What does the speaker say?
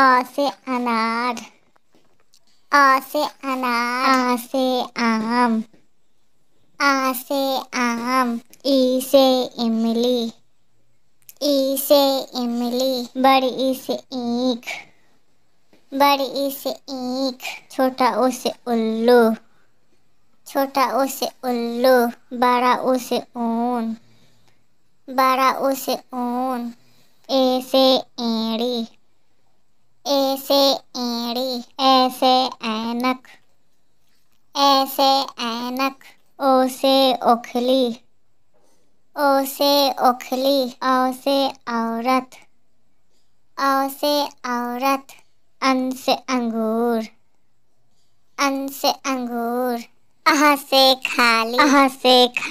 आ से अनार आ से अनार आ से आम आ से आम ई से इमली ई से इमली बड़ी ई से ईख बड़ी ई से ईख छोटा ओ से उल्लू छोटा ओ से उल्लू बड़ा ओ से ऊन बड़ा ओ से ऊन ए से एड़ी ऐसे एड़ी ऐसे ऐनक ऐसे ऐनक ओसे ओखली ओसे ओखली औसे औरत औसे औरत अन से अंगूर अन से अंगूर अह से खाली अह से